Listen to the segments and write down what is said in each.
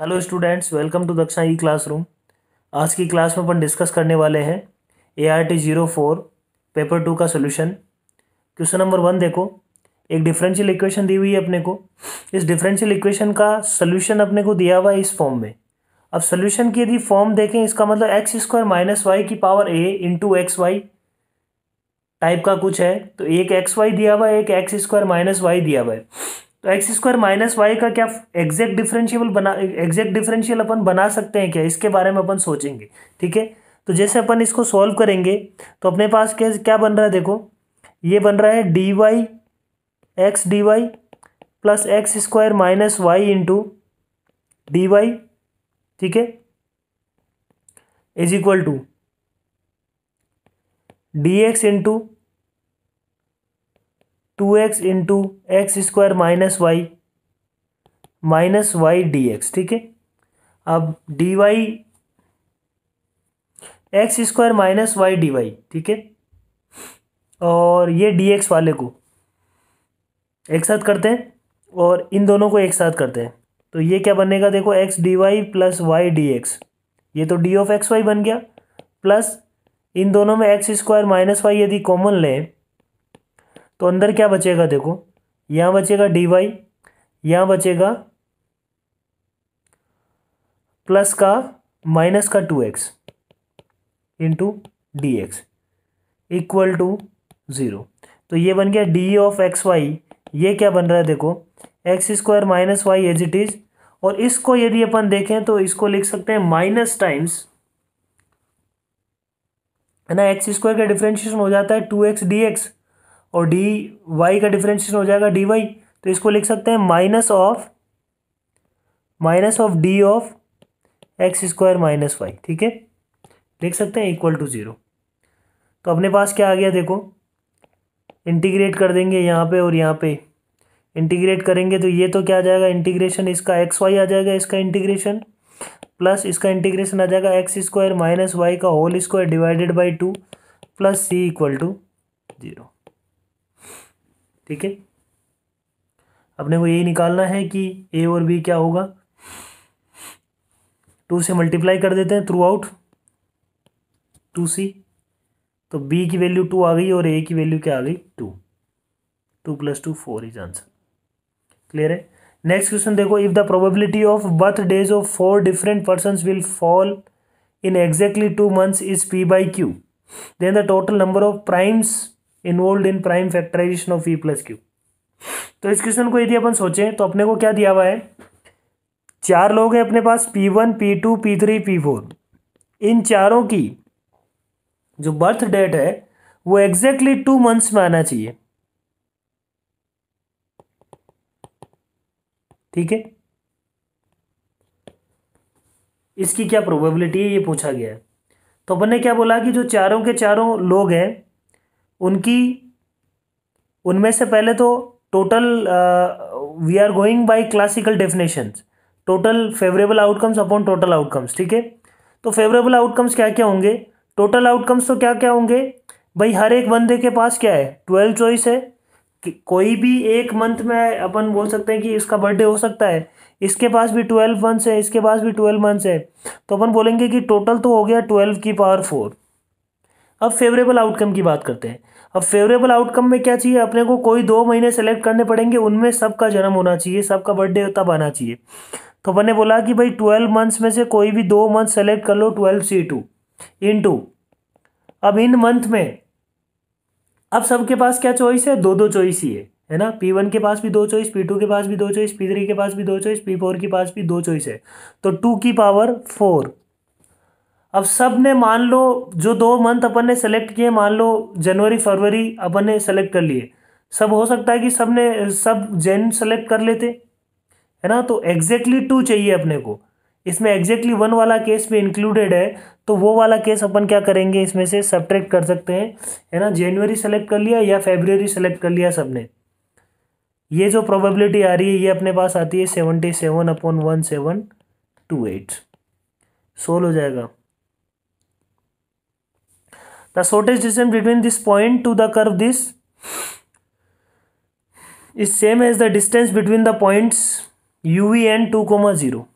Hello students welcome to Daksha e classroom आज की class में अपन डिस्कस करने वाले हैं A R T zero four paper two का सोल्यूशन क्वेश्चन नंबर वन देखो एक डिफरेंशियल इक्वेशन दी हुई है अपने को इस डिफरेंशियल इक्वेशन का सोल्यूशन अपने को दिया हुआ है इस फॉर्म में अब सोल्यूशन की यदि फॉर्म देखें इसका मतलब एक्स स्क्वायर माइनस वाई की power A into x y type का कुछ है तो एक एक्स वाई दिया हुआ है एक एक्स स्क्वायर माइनस वाई दिया हुआ है तो एक्स स्क्वायर माइनस वाई का क्या एग्जैक्ट डिफरेंशियल बना एग्जैक्ट डिफरेंशियल अपन बना सकते हैं क्या इसके बारे में अपन सोचेंगे ठीक है तो जैसे अपन इसको सॉल्व करेंगे तो अपने पास क्या क्या बन रहा है देखो ये बन रहा है d y x d y plus x square minus y into d y ठीक है is equal to d x into two x into x square minus y minus y d x ठीक है अब d y x square minus y d y ठीक है और ये D x वाले को एक साथ करते हैं और इन दोनों को एक साथ करते हैं तो ये क्या बनेगा देखो x d y plus y d x ये तो डी ऑफ एक्स वाई बन गया प्लस इन दोनों में एक्स स्क्वायर माइनस वाई यदि कॉमन लें तो अंदर क्या बचेगा देखो यहाँ बचेगा डी वाई यहाँ बचेगा प्लस का माइनस का two x into d x equal to zero तो ये बन गया डी ऑफ एक्स वाई ये क्या बन रहा है देखो x square minus y as it is और इसको यदि अपन देखें तो इसको लिख सकते हैं माइनस टाइम्स है ना एक्स स्क्वायर का डिफ्रेंशिएशन हो जाता है टू एक्स डी एक्स और डी वाई का डिफ्रेंशिएशन हो जाएगा डी वाई तो इसको लिख सकते हैं minus of minus of d of x square minus y ठीक है लिख सकते हैं इक्वल टू ज़ीरो तो अपने पास क्या आ गया देखो इंटीग्रेट कर देंगे यहाँ पे और यहाँ पे इंटीग्रेट करेंगे तो ये तो क्या आ जाएगा इंटीग्रेशन इसका एक्स वाई आ जाएगा इसका इंटीग्रेशन प्लस इसका इंटीग्रेशन आ जाएगा एक्स स्क्वायर माइनस वाई का whole square divided by two plus C equal to zero ठीक है अपने को यही निकालना है कि ए और बी क्या होगा टू से मल्टीप्लाई कर देते हैं थ्रू आउट टू सी तो बी की वैल्यू टू आ गई और ए की वैल्यू क्या आ गई two two plus two four is answer clear है नेक्स्ट क्वेश्चन देखो if the probability of birth days of four different person will fall in exactly two months is P by Q then the total number of primes involve in prime factorisation of E plus Q तो इस question को यदि अपन सोचें तो अपने को क्या दिया हुआ है चार लोग हैं अपने पास P one P two P three P four इन चारों की जो बर्थ डेट है वो एग्जैक्टली टू मंथ्स में आना चाहिए ठीक है इसकी क्या प्रोबेबिलिटी है ये पूछा गया है तो अपन ने क्या बोला कि जो चारों के चारों लोग हैं उनकी उनमें से पहले तो total we are going by classical definitions total favourable outcomes upon total outcomes ठीक है तो फेवरेबल आउटकम्स क्या क्या होंगे टोटल आउटकम्स तो क्या क्या होंगे भाई हर एक बंदे के पास क्या है ट्वेल्व चॉइस है कि कोई भी एक मंथ में अपन बोल सकते हैं कि इसका बर्थडे हो सकता है इसके पास भी ट्वेल्व मंथ्स है इसके पास भी ट्वेल्व मंथ्स है तो अपन बोलेंगे कि टोटल तो हो गया ट्वेल्व की पावर फोर अब फेवरेबल आउटकम की बात करते हैं अब फेवरेबल आउटकम में क्या चाहिए अपने को कोई दो महीने सेलेक्ट करने पड़ेंगे उनमें सबका जन्म होना चाहिए सबका बर्थडे तब आना चाहिए तो मैंने बोला कि भाई ट्वेल्व मंथ्स में से कोई भी दो मंथ सेलेक्ट कर लो twelve C two in two अब इन मंथ में अब सबके पास क्या चॉइस है दो दो चॉइस ही है है ना पी वन के पास भी दो चॉइस पी टू के पास भी दो चॉइस पी थ्री के पास भी दो चॉइस पी फोर के पास भी दो चॉइस है तो टू की पावर फोर अब सब ने मान लो जो दो मंथ अपन ने सेलेक्ट किए मान लो जनवरी फरवरी अपन ने सेलेक्ट कर लिए सब हो सकता है कि सब ने सब जैन सेलेक्ट कर लेते है ना तो एग्जैक्टली टू चाहिए अपने को इसमें एग्जैक्टली वन वाला केस भी इंक्लूडेड है तो वो वाला केस अपन क्या करेंगे इसमें से सब्ट्रैक्ट कर सकते हैं है ना जनवरी सेलेक्ट कर लिया या फेबररी सेलेक्ट कर लिया सबने ये जो प्रोबेबिलिटी आ रही है ये अपने पास आती है seventy seven upon one seven two eight solve हो जाएगा the shortest distance between this point to the curve this is same as the distance between the points U V and two comma zero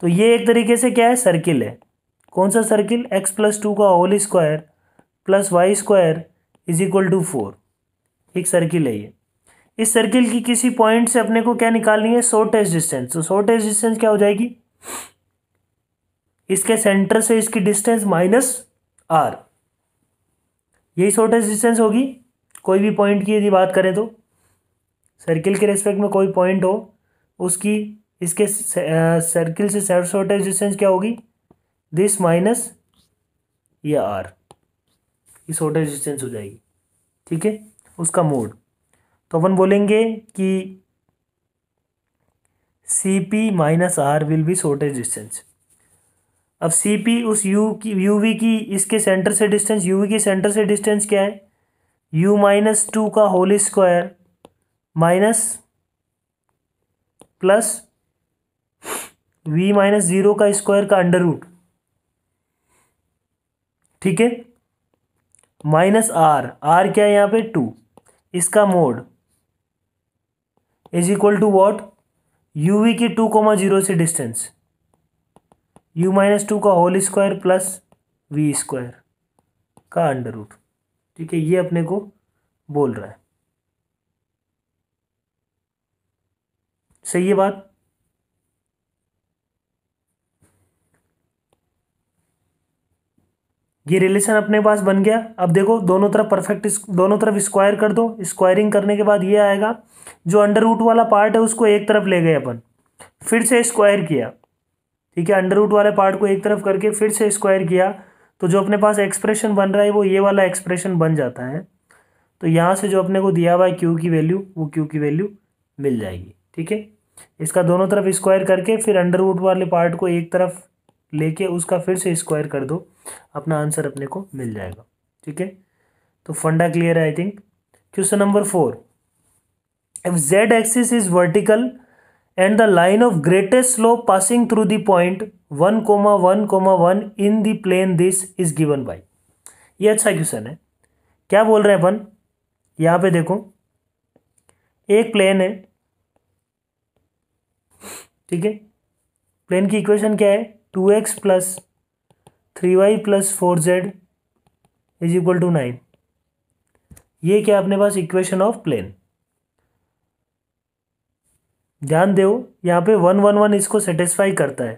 तो ये एक तरीके से क्या है circle है कौन सा सर्किल एक्स प्लस टू का whole square plus y square is equal to four एक सर्किल है ये इस सर्किल की किसी पॉइंट से अपने को क्या निकालनी है शॉर्टेस्ट डिस्टेंस तो शॉर्टेस्ट डिस्टेंस क्या हो जाएगी इसके सेंटर से इसकी डिस्टेंस माइनस आर यही शॉर्टेस्ट डिस्टेंस होगी कोई भी पॉइंट की यदि बात करें तो सर्किल के रेस्पेक्ट में कोई पॉइंट हो उसकी इसके सर्किल से सेल्फ शॉर्टेज डिस्टेंस क्या होगी दिस माइनस ये आर ये शॉर्टेज डिस्टेंस हो जाएगी ठीक है उसका मोड तो अपन बोलेंगे कि C P minus R will be shortest distance अब सी पी उस यू की यू वी की इसके सेंटर से डिस्टेंस यू वी के सेंटर से डिस्टेंस क्या है यू माइनस टू का whole square minus plus V minus zero का स्क्वायर का अंडर रूट ठीक है माइनस आर आर क्या है यहाँ पे टू इसका mode is equal to what U V की टू कोमा जीरो से डिस्टेंस यू माइनस टू का whole square plus V square का अंडर रूट ठीक है ये अपने को बोल रहा है सही है बात ये रिलेशन अपने पास बन गया अब देखो दोनों तरफ परफेक्ट दोनों तरफ स्क्वायर कर दो स्क्वायरिंग करने के बाद ये आएगा जो अंडर रूट वाला पार्ट है उसको एक तरफ ले गए अपन फिर से स्क्वायर किया ठीक है अंडर रूट वाले पार्ट को एक तरफ करके फिर से स्क्वायर किया तो जो अपने पास एक्सप्रेशन बन रहा है वो ये वाला एक्सप्रेशन बन जाता है तो यहाँ से जो अपने को दिया हुआ है क्यू की वैल्यू वो क्यू की वैल्यू मिल जाएगी ठीक है इसका दोनों तरफ स्क्वायर करके फिर अंडर रूट वाले पार्ट को एक तरफ लेके उसका फिर से स्क्वायर कर दो अपना आंसर अपने को मिल जाएगा ठीक है तो फंडा क्लियर है I think question number four if Z axis is vertical and the line of greatest slope passing through the point 1 comma 1 comma 1 in the plane this is given by ये अच्छा क्वेश्चन है क्या बोल रहे हैं अपन यहाँ पे देखो एक प्लेन है ठीक है प्लेन की इक्वेशन क्या है two x plus three y plus four z is equal to nine ये क्या अपने पास इक्वेशन ऑफ प्लेन ध्यान दो यहाँ पे वन वन वन इसको सेटिस्फाई करता है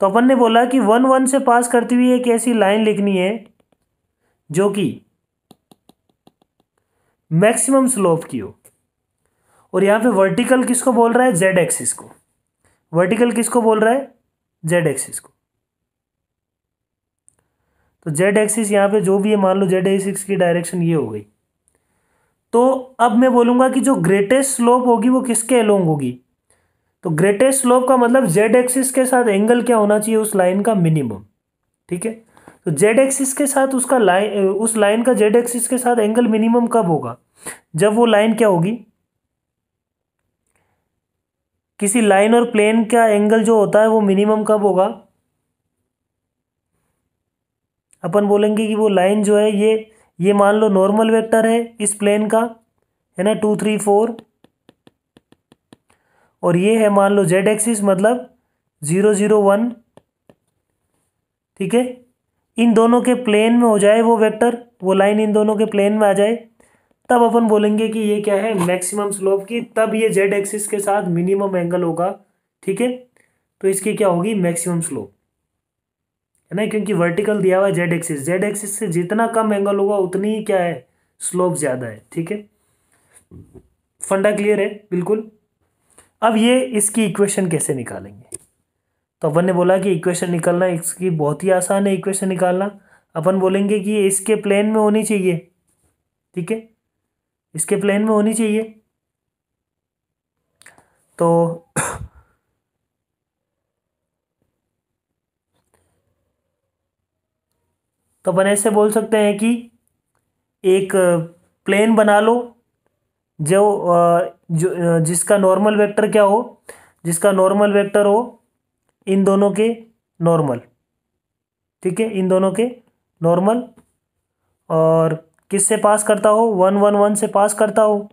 तो अपन ने बोला कि वन वन से पास करती हुई एक ऐसी लाइन लिखनी है जो कि मैक्सिमम स्लोप की हो और यहाँ पे वर्टिकल किसको बोल रहा है जेड एक्सिस को वर्टिकल किसको बोल रहा है जेड एक्सिस को तो जेड एक्सिस यहाँ पे जो भी है मान लो जेड एक्सिस की डायरेक्शन ये हो गई तो अब मैं बोलूँगा कि जो ग्रेटेस्ट स्लोप होगी वो किसके एलोंग होगी तो ग्रेटेस्ट स्लोप का मतलब जेड एक्सिस के साथ एंगल क्या होना चाहिए उस लाइन का मिनिमम ठीक है तो जेड एक्सिस के साथ उसका लाइन उस लाइन का जेड एक्सिस के साथ एंगल मिनिमम कब होगा जब वो लाइन क्या होगी किसी लाइन और प्लेन का एंगल जो होता है वो मिनिमम कब होगा अपन बोलेंगे कि वो लाइन जो है ये ये मान लो नॉर्मल वेक्टर है इस प्लेन का है ना टू थ्री फोर और ये है मान लो जेड एक्सिस मतलब ज़ीरो ज़ीरो वन ठीक है इन दोनों के प्लेन में हो जाए वो वेक्टर वो लाइन इन दोनों के प्लेन में आ जाए तब अपन बोलेंगे कि ये क्या है मैक्सिमम स्लोप की तब ये जेड एक्सिस के साथ मिनिमम एंगल होगा ठीक है तो इसकी क्या होगी मैक्सिमम स्लोप है ना क्योंकि वर्टिकल दिया हुआ है जेड एक्सिस जेड एक्सिस से जितना कम एंगल होगा उतनी ही क्या है स्लोप ज़्यादा है ठीक है फंडा क्लियर है बिल्कुल अब ये इसकी इक्वेशन कैसे निकालेंगे तो अपन ने बोला कि इक्वेशन निकालना इसकी बहुत ही आसान है इक्वेशन निकालना अपन बोलेंगे कि इसके प्लेन में होनी चाहिए ठीक है इसके प्लेन में होनी चाहिए तो तो अपन ऐसे बोल सकते हैं कि एक प्लेन बना लो जो जो जिसका नॉर्मल वेक्टर क्या हो जिसका नॉर्मल वेक्टर हो इन दोनों के नॉर्मल ठीक है इन दोनों के नॉर्मल और किस से पास करता हो वन वन वन से पास करता हो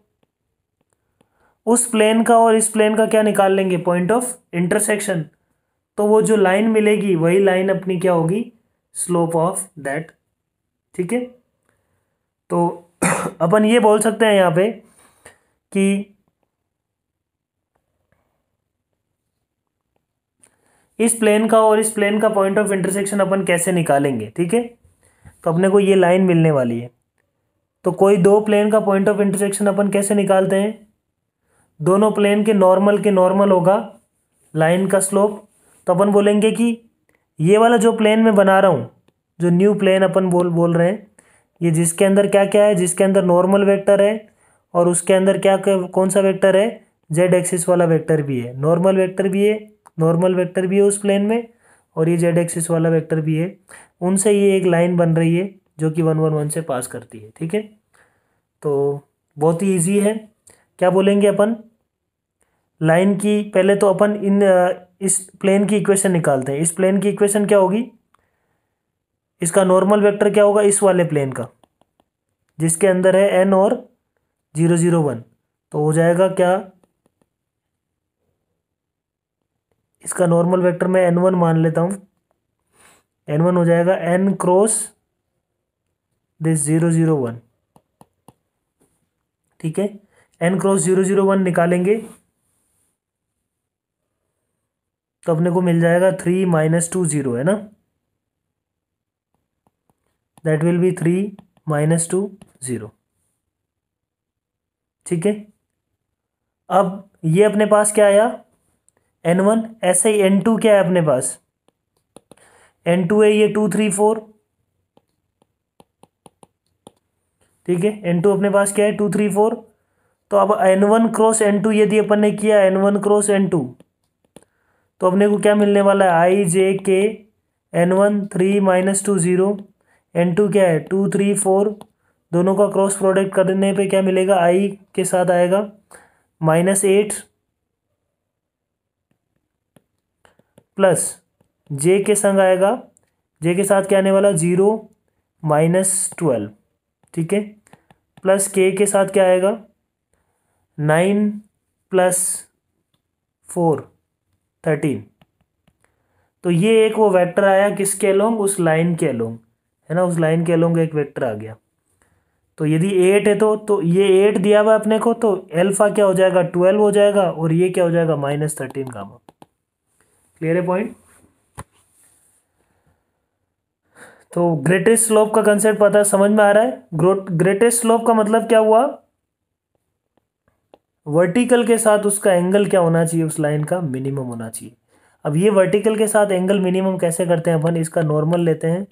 उस प्लेन का और इस प्लेन का क्या निकाल लेंगे पॉइंट ऑफ इंटरसेक्शन तो वो जो लाइन मिलेगी वही लाइन अपनी क्या होगी स्लोप ऑफ दैट ठीक है तो अपन ये बोल सकते हैं यहाँ पे कि इस प्लेन का और इस प्लेन का पॉइंट ऑफ इंटरसेक्शन अपन कैसे निकालेंगे ठीक है तो अपने को ये लाइन मिलने वाली है तो कोई दो प्लेन का पॉइंट ऑफ इंटरसेक्शन अपन कैसे निकालते हैं दोनों प्लेन के नॉर्मल के नॉर्मल होगा लाइन का स्लोप तो अपन बोलेंगे कि ये वाला जो प्लेन मैं बना रहा हूँ जो न्यू प्लेन अपन बोल बोल रहे हैं ये जिसके अंदर क्या क्या है जिसके अंदर नॉर्मल वेक्टर है और उसके अंदर क्या कौन सा वेक्टर है जेड एक्सिस वाला वेक्टर भी है नॉर्मल वेक्टर भी है नॉर्मल वेक्टर भी है उस प्लेन में और ये जेड एक्सिस वाला वेक्टर भी है उनसे ये एक लाइन बन रही है जो कि वन वन वन से पास करती है ठीक है तो बहुत ही ईजी है क्या बोलेंगे अपन लाइन की पहले तो अपन इन इस प्लेन की इक्वेशन निकालते हैं इस प्लेन की इक्वेशन क्या होगी इसका नॉर्मल वेक्टर क्या होगा इस वाले प्लेन का जिसके अंदर है एन और जीरो जीरो वन तो हो जाएगा क्या इसका नॉर्मल वेक्टर मैं एन वन मान लेता हूँ एन वन हो जाएगा N cross this zero zero one ठीक है N cross zero zero one निकालेंगे तो अपने को मिल जाएगा थ्री माइनस टू ज़ीरो है ना that will be three minus two zero ठीक है अब ये अपने पास क्या आया एन वन ऐसे ही एन टू क्या है अपने पास एन टू है ये टू थ्री फोर ठीक है एन टू अपने पास क्या है टू थ्री फोर तो अब N one cross N two यदि अपन ने किया N one cross N two तो अपने को क्या मिलने वाला है I J K N one three minus two zero N two क्या है टू थ्री फोर दोनों का क्रॉस प्रोडक्ट करने पे क्या मिलेगा आई के साथ आएगा माइनस एट प्लस जे के संग आएगा जे के साथ क्या आने वाला ज़ीरो माइनस ट्वेल्व ठीक है प्लस के के साथ क्या आएगा नाइन प्लस फोर थर्टीन तो ये एक वो वेक्टर आया किसके अलोंग उस लाइन के अलोंग है ना उस लाइन के अलोंग एक वेक्टर आ गया तो यदि एट है तो तो ये एट दिया हुआ अपने को तो एल्फा क्या हो जाएगा ट्वेल्व हो जाएगा और ये क्या हो जाएगा माइनस थर्टीन मा क्लियर है पॉइंट तो ग्रेटेस्ट स्लोप का कंसेप्ट पता समझ में आ रहा है ग्रेटेस्ट स्लोप का मतलब क्या हुआ वर्टिकल के साथ उसका एंगल क्या होना चाहिए उस लाइन का मिनिमम होना चाहिए अब ये वर्टिकल के साथ एंगल मिनिमम कैसे करते हैं अपन इसका नॉर्मल लेते हैं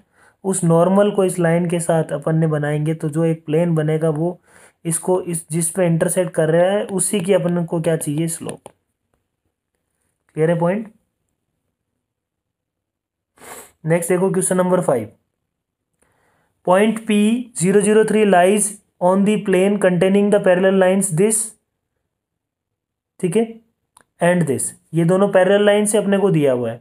उस नॉर्मल को इस लाइन के साथ अपन ने बनाएंगे तो जो एक प्लेन बनेगा वो इसको इस जिस पे इंटरसेक्ट कर रहा है उसी की अपन को क्या चाहिए स्लोप क्लियर है पॉइंट नेक्स्ट देखो question number five point P zero zero three lies on the plane containing the parallel lines this ठीक है एंड दिस ये दोनों पैरल लाइन से अपने को दिया हुआ है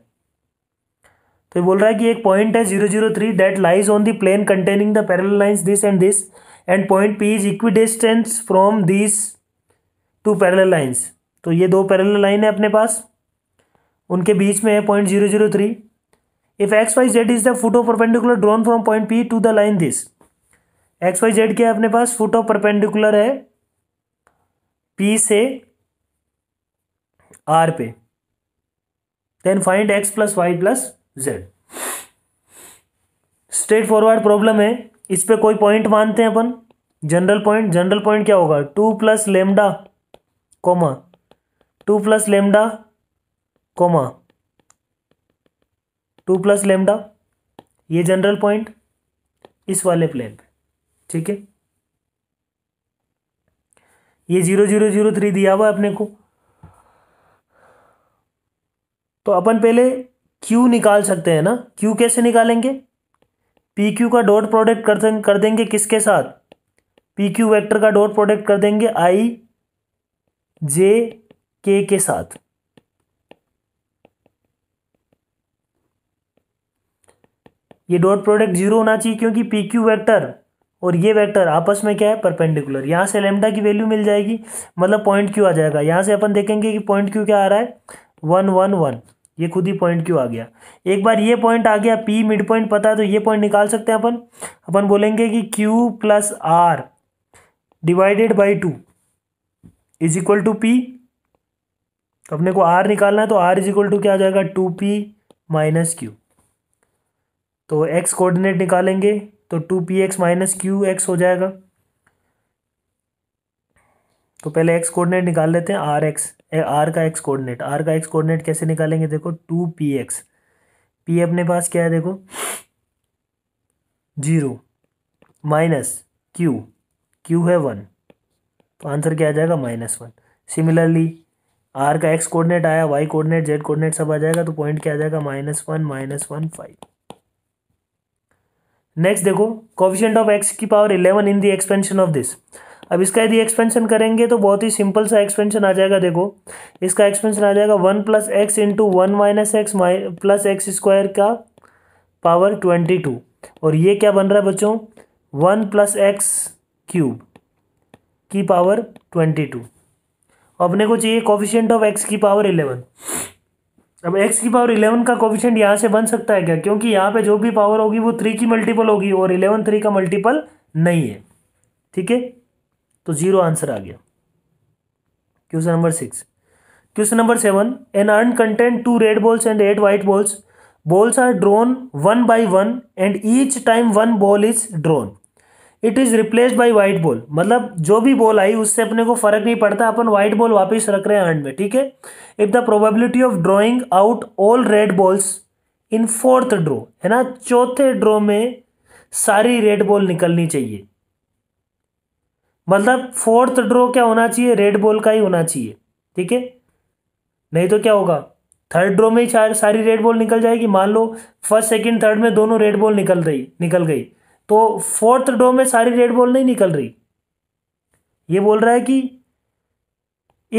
तो ये बोल रहा है कि एक पॉइंट है zero zero three that lies on the plane containing the parallel lines this and this and point P is equidistance from this two parallel lines तो ये दो पैरल लाइन है अपने पास उनके बीच में है point zero zero three if X Y Z is the foot of perpendicular drawn from point P to the line this X Y Z क्या है अपने पास फुट ऑफ परपेंडिकुलर है पी से आर पे then find X plus Y plus Z straight forward problem है इस पर कोई पॉइंट मानते हैं अपन जनरल पॉइंट जनरल पॉइंट क्या होगा two plus lambda comma two plus lambda comma two plus lambda ये जनरल पॉइंट इस वाले प्लेन पे ठीक है ये जीरो जीरो जीरो थ्री दिया हुआ है अपने को तो अपन पहले क्यू निकाल सकते हैं ना क्यू कैसे निकालेंगे पी क्यू का डॉट प्रोडक्ट कर देंगे कर देंगे किसके साथ पी क्यू वैक्टर का डॉट प्रोडक्ट कर देंगे आई जे के के साथ ये डॉट प्रोडक्ट जीरो होना चाहिए क्योंकि पी क्यू वैक्टर और ये वेक्टर आपस में क्या है परपेंडिकुलर यहाँ से लेमडा की वैल्यू मिल जाएगी मतलब पॉइंट क्यू आ जाएगा यहाँ से अपन देखेंगे कि पॉइंट क्यू क्या आ रहा है वन वन वन ये खुद ही पॉइंट क्यों आ गया एक बार ये पॉइंट आ गया पी मिड पॉइंट पता है तो ये पॉइंट निकाल सकते हैं अपन अपन बोलेंगे कि Q plus R divided by two is equal to P अपने को आर निकालना है तो आर इज इक्वल टू क्या आ जाएगा टू पी माइनस क्यू तो एक्स कोऑर्डिनेट निकालेंगे तो two P X minus Q X हो जाएगा तो पहले एक्स कोऑर्डिनेट निकाल लेते हैं आर एक्स आर का एक्स कोऑर्डिनेट आर का एक्स कोऑर्डिनेट कैसे निकालेंगे देखो टू पी एक्स पी अपने पास क्या है देखो जीरो माइनस क्यू क्यू है वन तो आंसर क्या आ जाएगा माइनस वन सिमिलरली आर का एक्स कोऑर्डिनेट आया वाई कोऑर्डिनेट जेड कोऑर्डिनेट सब आ जाएगा तो पॉइंट क्या आ जाएगा minus one minus one five next देखो कोफिशियंट ऑफ एक्स की power eleven in the expansion of this अब इसका यदि एक्सपेंशन करेंगे तो बहुत ही सिंपल सा एक्सपेंशन आ जाएगा देखो इसका एक्सपेंशन आ जाएगा one plus x into one minus X माइ प्लस एक्स स्क्वायर का पावर ट्वेंटी टू और ये क्या बन रहा है बच्चों वन प्लस एक्स क्यूब की पावर ट्वेंटी टू अपने को चाहिए कॉफिशियंट ऑफ एक्स की पावर इलेवन अब एक्स की पावर इलेवन का कॉफिशियंट यहाँ से बन सकता है क्या क्योंकि यहाँ पर जो भी पावर होगी वो थ्री की मल्टीपल होगी और इलेवन थ्री का मल्टीपल नहीं है ठीक है तो ज़ीरो आंसर आ गया question number six question number seven an urn content two red balls and eight white balls balls are drawn one by one and each time one ball is drawn it is replace by white ball मतलब जो भी ball आई उससे अपने को फर्क नहीं पड़ता अपन white ball वापस रख रहे हैं अर्न में ठीक है if the probability of drawing out all red balls in fourth draw है ना चौथे ड्रो में सारी रेड बॉल निकलनी चाहिए मतलब फोर्थ ड्रॉ क्या होना चाहिए रेड बॉल का ही होना चाहिए ठीक है नहीं तो क्या होगा थर्ड ड्रॉ में ही सारी रेड बॉल निकल जाएगी मान लो फर्स्ट सेकंड थर्ड में दोनों रेड बॉल निकल रही निकल गई तो फोर्थ ड्रॉ में सारी रेड बॉल नहीं निकल रही ये बोल रहा है कि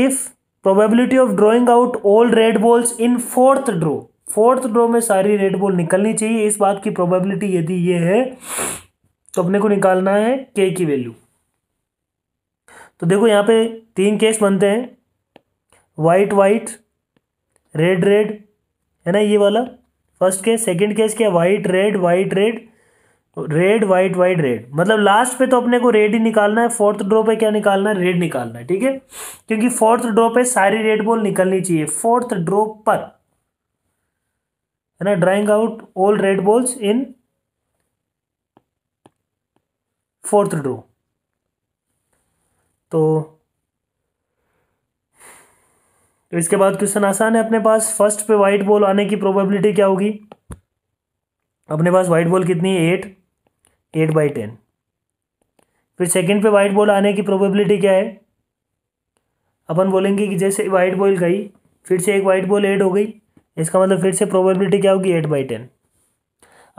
if probability of drawing out all red balls in fourth draw fourth draw में सारी रेड बॉल निकलनी चाहिए इस बात की प्रोबेबिलिटी यदि ये है तो अपने को निकालना है के की वैल्यू तो देखो यहाँ पे तीन केस बनते हैं वाइट वाइट रेड रेड है ना ये वाला फर्स्ट केस सेकंड केस क्या white red white red red white white red मतलब लास्ट पे तो अपने को रेड ही निकालना है फोर्थ ड्रॉ पे क्या निकालना है रेड निकालना है ठीक है क्योंकि फोर्थ ड्रॉ पे सारी रेड बॉल निकलनी चाहिए फोर्थ ड्रॉ पर है ना drawing out all red balls in fourth draw तो तो इसके बाद क्वेश्चन आसान है अपने पास फर्स्ट पे वाइट बॉल आने की प्रोबेबिलिटी क्या होगी अपने पास वाइट बॉल कितनी है एट एट बाई टेन फिर सेकंड पे वाइट बॉल आने की प्रोबेबिलिटी क्या है अपन बोलेंगे कि जैसे वाइट बॉल गई फिर से एक वाइट बॉल एट हो गई इसका मतलब फिर से प्रोबेबिलिटी क्या होगी एट बाई टेन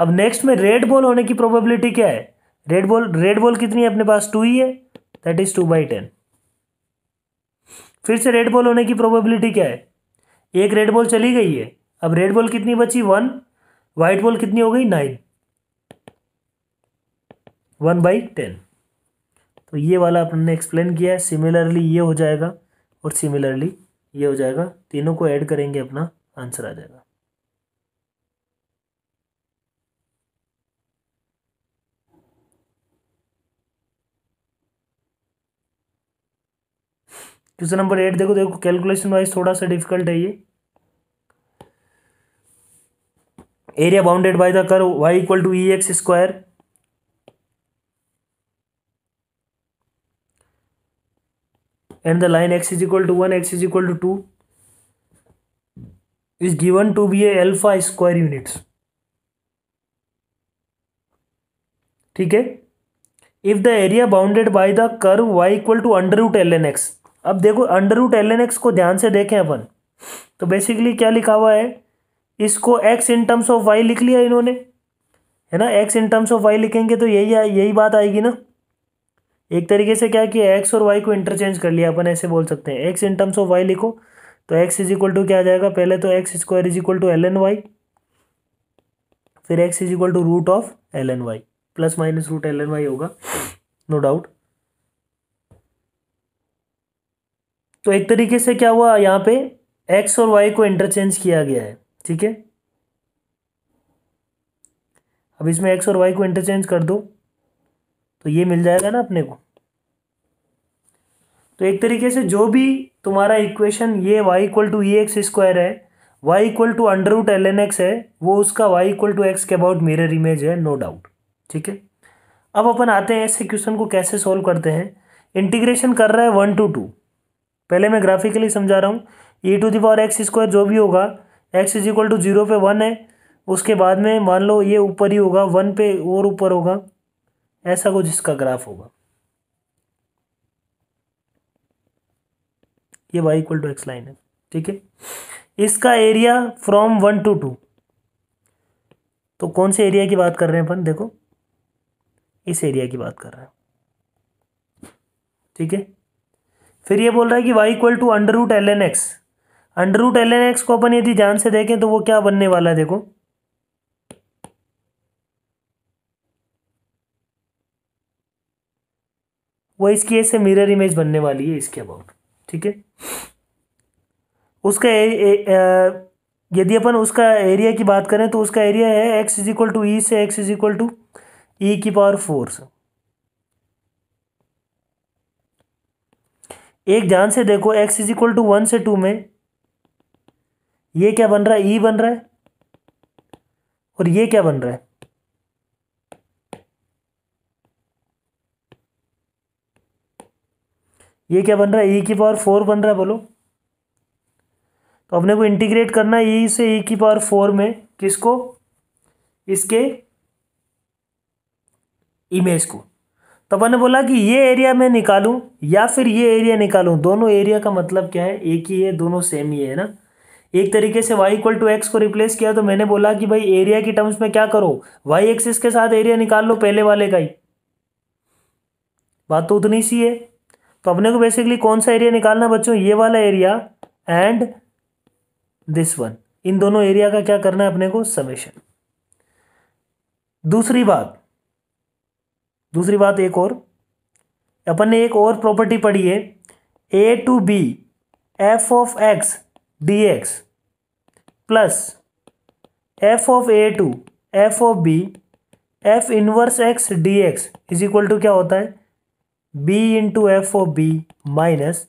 अब नेक्स्ट में रेड बॉल होने की प्रोबेबिलिटी क्या है रेड बॉल रेड बॉल कितनी है अपने पास टू ही है that is two by ten फिर से रेड बॉल होने की प्रोबेबिलिटी क्या है एक रेड बॉल चली गई है अब रेड बॉल कितनी बची वन वाइट बॉल कितनी हो गई नाइन वन बाई टेन तो ये वाला अपन एक्सप्लेन किया है सिमिलरली ये हो जाएगा और सिमिलरली ये हो जाएगा तीनों को ऐड करेंगे अपना आंसर आ जाएगा क्वेश्चन नंबर एट देखो देखो कैलकुलेशन वाइज थोड़ा सा डिफिकल्ट है ये area bounded by the curve Y equal to e X square and the line X is equal to one x is equal to two is given to be alpha square units ठीक है if the area bounded by the curve Y equal to under root L N X अब देखो under root L N X को ध्यान से देखें अपन तो basically क्या लिखा हुआ है इसको X in terms of Y लिख लिया इन्होंने है ना X in terms of Y लिखेंगे तो यही यही बात आएगी ना एक तरीके से क्या किया एक्स और वाई को इंटरचेंज कर लिया अपन ऐसे बोल सकते हैं X in terms of Y लिखो तो एक्स इज इक्वल टू क्या आ जाएगा पहले तो X square is equal to L N Y फिर X is equal to root of L N Y plus minus root L N Y होगा no doubt तो एक तरीके से क्या हुआ यहाँ पे एक्स और वाई को इंटरचेंज किया गया है ठीक है अब इसमें एक्स और वाई को इंटरचेंज कर दो तो ये मिल जाएगा ना अपने को तो एक तरीके से जो भी तुम्हारा इक्वेशन ये y equal to e X square है y equal to under root L N X है वो उसका y इक्वल टू एक्स के अबाउट मेरर इमेज है नो डाउट ठीक है अब अपन आते हैं ऐसे क्वेश्चन को कैसे सॉल्व करते हैं इंटीग्रेशन कर रहा है वन टू टू पहले मैं ग्राफिकली समझा रहा हूँ e to the power X square जो भी होगा X is equal to zero पे वन है उसके बाद में मान लो ये ऊपर ही होगा वन पे और ऊपर होगा ऐसा कुछ इसका ग्राफ होगा ये Y equal to x line है ठीक है इसका area from one to two तो कौन से एरिया की बात कर रहे हैं अपन देखो इस एरिया की बात कर रहे हैं ठीक है फिर ये बोल रहा है कि Y equal to under root L N X under root L N X को अपन यदि ध्यान से देखें तो वो क्या बनने वाला है देखो वो इसकी ऐसे मिरर इमेज बनने वाली है इसके अबाउट ठीक है उसका यदि अपन उसका एरिया की बात करें तो उसका एरिया है x is equal to e से X is equal to e की पावर फोर से एक ध्यान से देखो X is equal to one से टू में ये क्या बन रहा है ई e बन रहा है और ये क्या बन रहा है ये क्या बन रहा है ई e की पावर फोर बन रहा है बोलो तो अपने को इंटीग्रेट करना है ई e से ई e की पावर फोर में किसको इसके इमेज e को तो मैंने बोला कि ये एरिया मैं निकालूं या फिर ये एरिया निकालूं दोनों एरिया का मतलब क्या है एक ही है दोनों सेम ही है ना एक तरीके से y इक्वल टू एक्स को रिप्लेस किया तो मैंने बोला कि भाई एरिया की टर्म्स में क्या करो y एक्सिस के साथ एरिया निकाल लो पहले वाले का ही बात तो उतनी सी है तो अपने को बेसिकली कौन सा एरिया निकालना बच्चों ये वाला एरिया एंड दिस वन इन दोनों एरिया का क्या करना है अपने को समेशन दूसरी बात दूसरी बात एक और अपन ने एक और प्रॉपर्टी पढ़ी है ए to B F of X D X plus F of A to F of B F inverse X D X is equal to क्या होता है B into F of B minus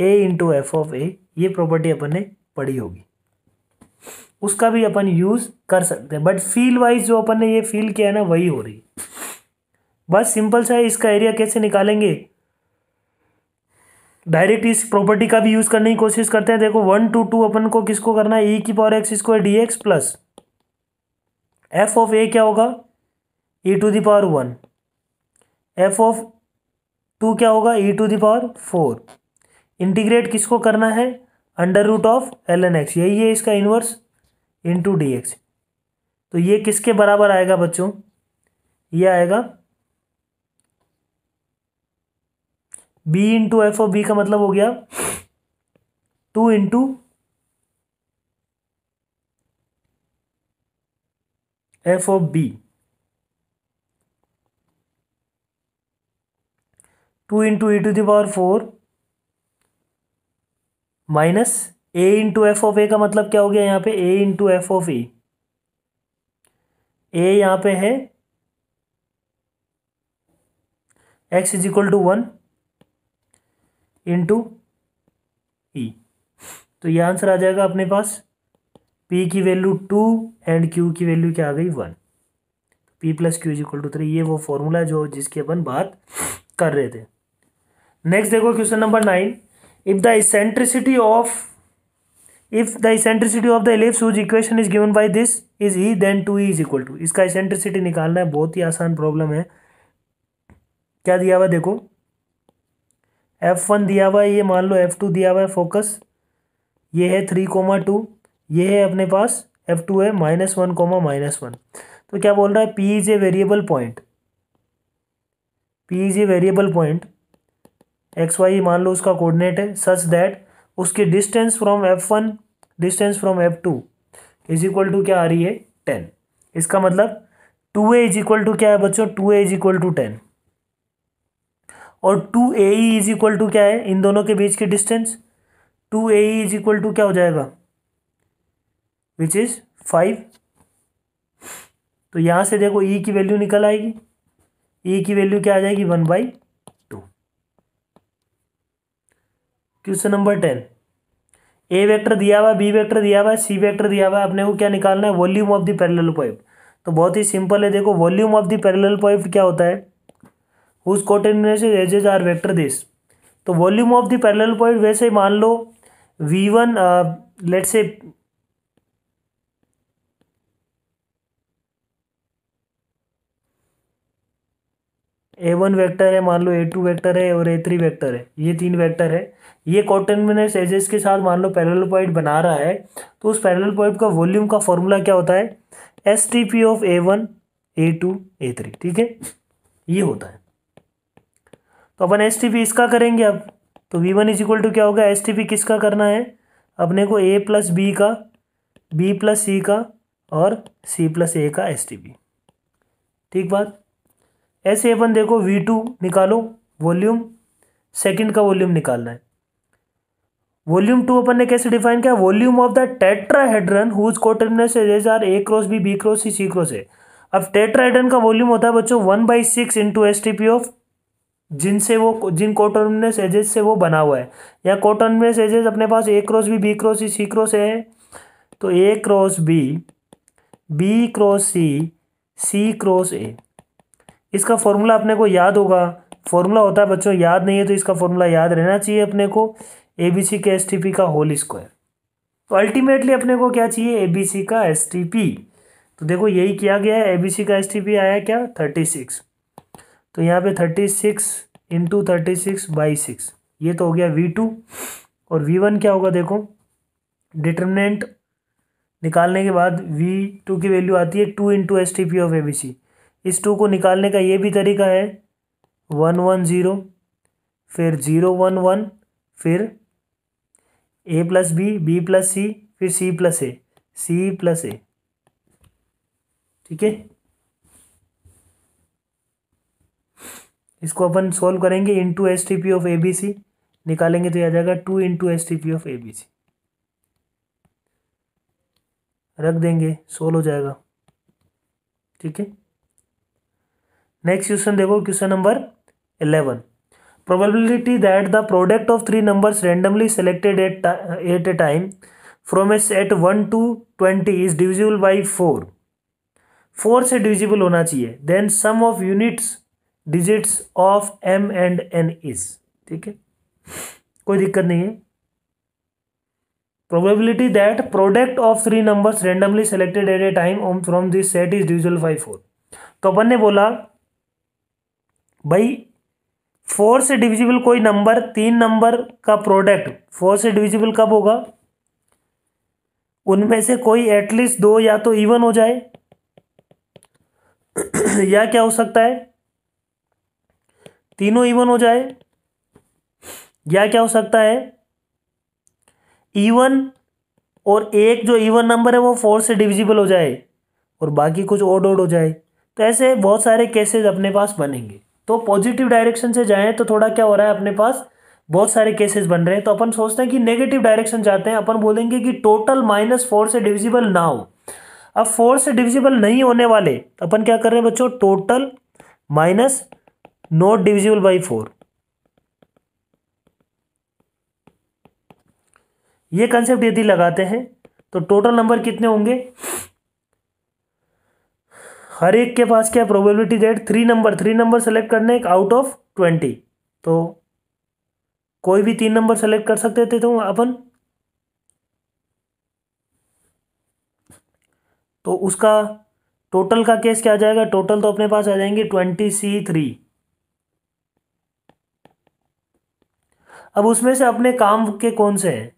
A into F of A ये property अपन ने पढ़ी होगी उसका भी अपन use कर सकते हैं बट फील वाइज जो अपन ने ये फील किया है ना वही हो रही है बस सिंपल सा है इसका एरिया कैसे निकालेंगे डायरेक्ट इस प्रॉपर्टी का भी यूज़ करने की कोशिश करते हैं देखो वन टू टू अपन को किसको करना है ई e की power X square D X plus F of A क्या होगा e to the power one F of two क्या होगा e to the power four integrate किसको करना है under root of L N X यही है इसका इन्वर्स टू डी एक्स तो ये किसके बराबर आएगा बच्चों ये आएगा B into F of B का मतलब हो गया two into F of B two into A to the power four minus A into F of A का मतलब क्या हो गया यहां पे A into F of A A यहां पे है x is equal to one into e e. तो ये आंसर आ जाएगा अपने पास पी की वैल्यू टू एंड क्यू की वैल्यू क्या आ गई one P plus Q is equal to three ये वो फॉर्मूला जो जिसकी अपन बात कर रहे थे नेक्स्ट देखो question number nine if the eccentricity of if the eccentricity of the ellipse whose equation is given by this is e then two e is equal to इसका इसेंट्रिसिटी निकालना है बहुत ही आसान प्रॉब्लम है क्या दिया हुआ देखो एफ वन दिया हुआ है ये मान लो एफ टू दिया हुआ है फोकस ये है थ्री कोमा टू ये है अपने पास एफ टू है minus one comma minus one तो क्या बोल रहा है P is a variable point P is a variable point X Y मान लो उसका कोऑर्डिनेट है सच दैट उसकी distance from F one distance from F two is equal to क्या आ रही है टेन इसका मतलब two A is equal to क्या है बच्चों two A is equal to ten और two A is equal to क्या है इन दोनों के बीच की distance two A is equal to क्या हो जाएगा विच इज़ फाइव तो यहां से देखो ई e की वैल्यू निकल आएगी ई e की वैल्यू क्या आ जाएगी one by two question number ten A vector दिया हुआ बी वेक्टर दिया हुआ सी वेक्टर दिया हुआ अपने को क्या निकालना है volume of the parallel pipe तो बहुत ही सिंपल है देखो volume of the parallel pipe क्या होता है whose coterminous edges are vector this तो volume of the parallel point वैसे ही मान लो वी वन लेट से ए वन वैक्टर है मान लो ए टू वैक्टर है और ए थ्री वैक्टर है ये तीन वैक्टर है ये कोटेनमिनस एजेस के साथ मान लो पैरेलल पॉइंट बना रहा है तो उस पैरेलल पॉइंट का वॉल्यूम का फॉर्मूला क्या होता है S T P of A one A two A three ठीक है ये होता है तो अपन एस टी पी इसका करेंगे अब तो V one is equal to क्या होगा एस टी पी किसका करना है अपने को ए प्लस बी का बी प्लस सी का और सी प्लस ए का एस टी पी ठीक बात ऐसे अपन देखो वी टू निकालो वॉल्यूम सेकंड का वॉल्यूम निकालना है वॉल्यूम टू अपन ने कैसे डिफाइन किया volume of the tetrahedron whose coterminous is are a cross b b cross c c cross है अब टेट्राहेड्रन का वॉल्यूम होता है बच्चों one by six into S T P of जिनसे वो जिन कोटर्मिनस एजेस से वो बना हुआ है या कोटर्मिनस एजेस अपने पास a cross b b cross c c cross a है तो a cross b b cross c c cross a इसका फॉर्मूला अपने को याद होगा फॉर्मूला होता है बच्चों याद नहीं है तो इसका फॉर्मूला याद रहना चाहिए अपने को ए बी सी के एस टी पी का होल स्क्वायर तो अल्टीमेटली अपने को क्या चाहिए ए बी सी का एस टी पी तो देखो यही किया गया है ए बी सी का एस टी पी आया क्या थर्टी सिक्स तो यहाँ पे thirty six into thirty six by six ये तो हो गया वी टू और वी वन क्या होगा देखो डिटर्मिनेंट निकालने के बाद वी टू की वैल्यू आती है two into S T P of a b c इस टू को निकालने का ये भी तरीका है वन वन ज़ीरो फिर ज़ीरो वन वन फिर a plus b b plus c फिर सी प्लस ए सी प्लस ए ठीक है इसको अपन सोल्व करेंगे into S T P of a b c निकालेंगे तो यह आ जाएगा two into S T P of a b c रख देंगे सोल्व हो जाएगा ठीक है नेक्स्ट क्वेश्चन देखो question number eleven probability that the product of three numbers randomly selected at at a time from set one to twenty is divisible by four four से डिविजिबल होना चाहिए then sum of units digits of m and n is ठीक है कोई दिक्कत नहीं है probability that product of three numbers randomly selected at a time from this set is divisible by four तो अपन ने बोला भाई फोर से डिविजिबल कोई नंबर तीन नंबर का प्रोडक्ट फोर से डिविजिबल कब होगा उनमें से कोई एटलीस्ट दो या तो इवन हो जाए या क्या हो सकता है तीनों इवन हो जाए या क्या हो सकता है इवन और एक जो इवन नंबर है वो फोर से डिविजिबल हो जाए और बाकी कुछ ओड ओड हो जाए तो ऐसे बहुत सारे केसेस अपने पास बनेंगे तो पॉजिटिव डायरेक्शन से जाएं तो थोड़ा क्या हो रहा है अपने पास बहुत सारे केसेस बन रहे हैं तो अपन सोचते हैं कि नेगेटिव डायरेक्शन जाते हैं अपन बोलेंगे कि टोटल माइनस फोर से डिविजिबल ना हो अब फोर से डिविजिबल नहीं होने वाले अपन क्या कर रहे हैं बच्चों total minus not divisible by four ये कंसेप्ट यदि लगाते हैं तो टोटल नंबर कितने होंगे हर एक के पास क्या probability that three number three number select करने एक आउट ऑफ ट्वेंटी तो कोई भी तीन नंबर सेलेक्ट कर सकते थे तो अपन तो उसका टोटल का केस क्या आ जाएगा टोटल तो अपने पास आ जाएंगे ट्वेंटी सी थ्री अब उसमें से अपने काम के कौन से हैं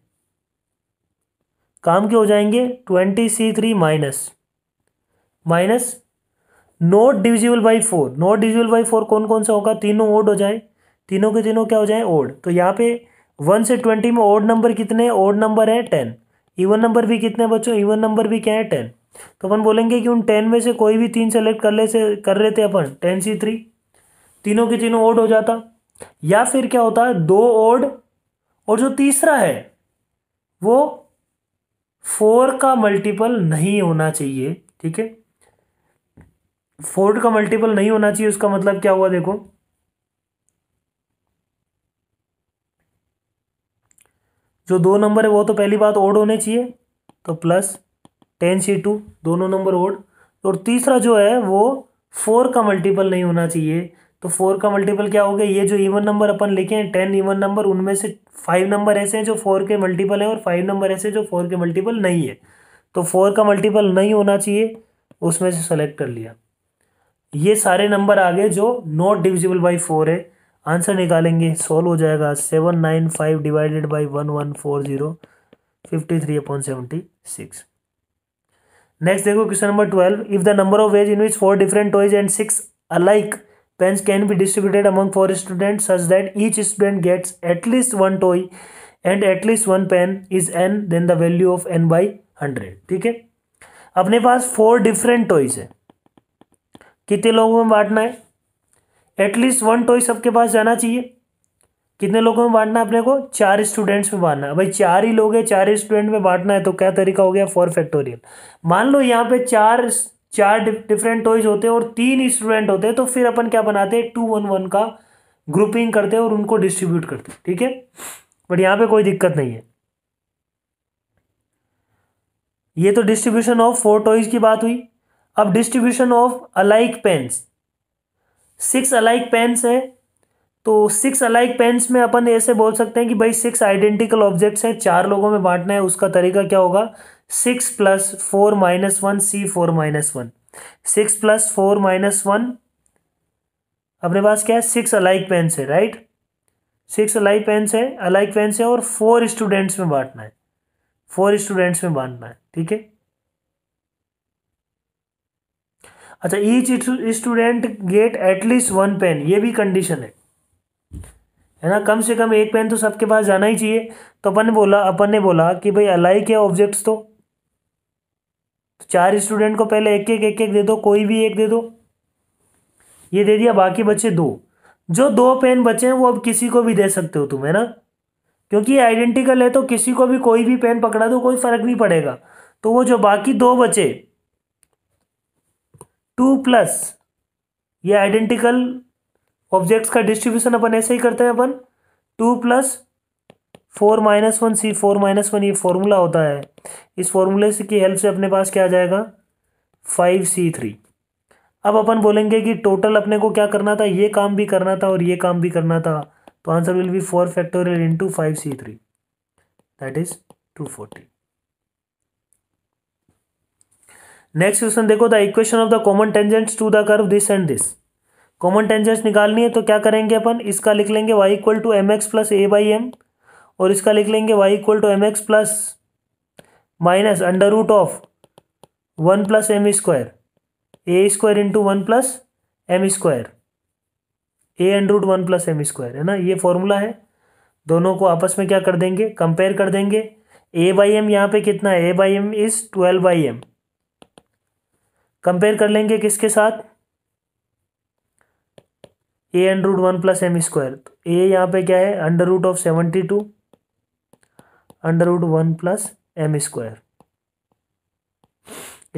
काम के हो जाएंगे twenty c three minus minus not divisible by four not divisible by four कौन कौन सा होगा तीनों ओड हो जाए तीनों के तीनों क्या हो जाए ओड तो यहाँ पे वन से ट्वेंटी में ओड नंबर कितने ओड नंबर है टेन इवन नंबर भी कितने बच्चों इवन नंबर भी क्या है टेन तो अपन बोलेंगे कि उन टेन में से कोई भी तीन सेलेक्ट कर ले से कर रहे थे अपन टेन सी थ्री तीनों के तीनों ओड हो जाता या फिर क्या होता है दो ओड और जो तीसरा है वो फोर का मल्टीपल नहीं होना चाहिए ठीक है फोर का मल्टीपल नहीं होना चाहिए उसका मतलब क्या हुआ देखो जो दो नंबर है वो तो पहली बात ओड होने चाहिए तो प्लस टेन सी टू दोनों नंबर ओड और तीसरा जो है वो फोर का मल्टीपल नहीं होना चाहिए तो फोर का मल्टीपल क्या हो गया ये जो इवन नंबर अपन लिखे हैं टेन इवन नंबर उनमें से फाइव नंबर ऐसे हैं जो फोर के मल्टीपल है और फाइव नंबर ऐसे जो फोर के मल्टीपल नहीं है तो फोर का मल्टीपल नहीं होना चाहिए उसमें से सेलेक्ट कर लिया ये सारे नंबर आ गए जो नॉट डिविजिबल बाई फोर है आंसर निकालेंगे सोल्व हो जाएगा seven nine five divided by one one four zero fifty three upon seventy six next देखो question number twelve if the number of ways in which four different toys and six alike pens can be distributed among four students such that each student gets at least one toy and at least one pen is n then the value of n by hundred ठीक है अपने पास four different toys है कितने लोगों में बांटना है at least one toy सबके पास जाना चाहिए कितने लोगों में बांटना है अपने को चार स्टूडेंट्स में बांटना है भाई चार ही लोग हैं चार स्टूडेंट में बांटना है तो क्या तरीका हो गया फोर फैक्टोरियल मान लो यहाँ पे चार चार डिफरेंट टॉयज होते हैं और तीन स्टूडेंट होते हैं तो फिर अपन क्या बनाते हैं टू वन वन का ग्रुपिंग करते हैं और उनको डिस्ट्रीब्यूट करते हैं ठीक है बट यहाँ पे कोई दिक्कत नहीं है ये तो डिस्ट्रीब्यूशन ऑफ फोर टॉयज की बात हुई अब distribution of alike pens six alike pens है तो सिक्स अलाइक पेन्स में अपन ऐसे बोल सकते हैं कि भाई सिक्स आइडेंटिकल ऑब्जेक्ट्स हैं चार लोगों में बांटना है उसका तरीका क्या होगा six plus four minus one c four minus one six plus four minus one अपने पास क्या है सिक्स अलाइक पेंस है राइट सिक्स अलाइक पेन्स है अलाइक पेन्स है और फोर स्टूडेंट्स में बांटना है फोर स्टूडेंट्स में बांटना है ठीक है अच्छा each student get at least one pen ये भी कंडीशन है है ना कम से कम एक पेन तो सबके पास जाना ही चाहिए तो अपन ने बोला अपन ने बोला कि भाई अलाइक है ऑब्जेक्ट्स तो चार स्टूडेंट को पहले एक एक एक एक दे दो कोई भी एक दे दो ये दे दिया बाकी बचे दो जो दो पेन बचे हैं वो अब किसी को भी दे सकते हो तुम है ना क्योंकि आइडेंटिकल है तो किसी को भी कोई भी पेन पकड़ा दो कोई फर्क नहीं पड़ेगा तो वो जो बाकी दो बचे टू प्लस ये आइडेंटिकल ऑब्जेक्ट्स का डिस्ट्रीब्यूशन अपन ऐसे ही करते हैं अपन two plus four minus one c four minus one ये फॉर्मूला होता है इस फॉर्मूले से की हेल्प से अपने पास क्या आ जाएगा फाइव सी थ्री अब अपन बोलेंगे कि टोटल अपने को क्या करना था ये काम भी करना था और ये काम भी करना था तो answer will be four factorial into five c three that is two forty next question देखो the equation of the common tangents to the curve this and this common tangents निकालनी है तो क्या करेंगे अपन इसका लिख लेंगे y equal to m x plus a by m और इसका लिख लेंगे y equal to m x plus minus under root of one plus m square a square into one plus m square a and root one plus m square है ना ये formula है दोनों को आपस में क्या कर देंगे कंपेयर कर देंगे ए बाई एम यहाँ पे कितना है a by m is twelve by m compare कर लेंगे किसके साथ a under root one plus m square तो ए यहाँ पे क्या है under root of seventy two under root one plus m square